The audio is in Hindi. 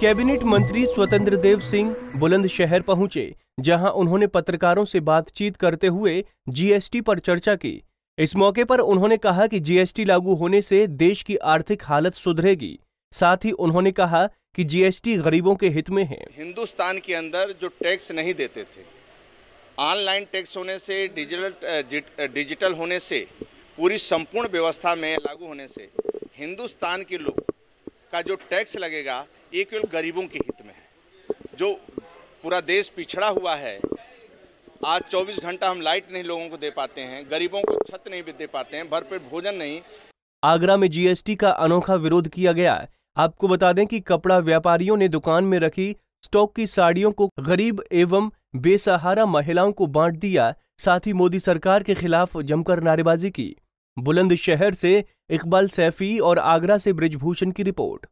कैबिनेट मंत्री स्वतंत्र देव सिंह बुलंदशहर पहुंचे जहां उन्होंने पत्रकारों से बातचीत करते हुए जीएसटी पर चर्चा की इस मौके पर उन्होंने कहा कि जीएसटी लागू होने से देश की आर्थिक हालत सुधरेगी साथ ही उन्होंने कहा कि जीएसटी गरीबों के हित में है हिंदुस्तान के अंदर जो टैक्स नहीं देते थे ऑनलाइन टैक्स होने से डिजिटल डिजिटल होने से पूरी संपूर्ण व्यवस्था में लागू होने से हिंदुस्तान के लोग का जो टैक्स लगेगा ये केवल गरीबों के हित में है जो पूरा देश पिछड़ा हुआ है आज 24 घंटा हम लाइट नहीं लोगों को दे पाते हैं गरीबों को छत नहीं दे पाते हैं भरपेट भोजन नहीं आगरा में जीएसटी का अनोखा विरोध किया गया है आपको बता दें कि कपड़ा व्यापारियों ने दुकान में रखी स्टॉक की साड़ियों को गरीब एवं बेसहारा महिलाओं को बांट दिया साथ ही मोदी सरकार के खिलाफ जमकर नारेबाजी की बुलंदशहर से इकबाल सैफी और आगरा से ब्रिजभूषण की रिपोर्ट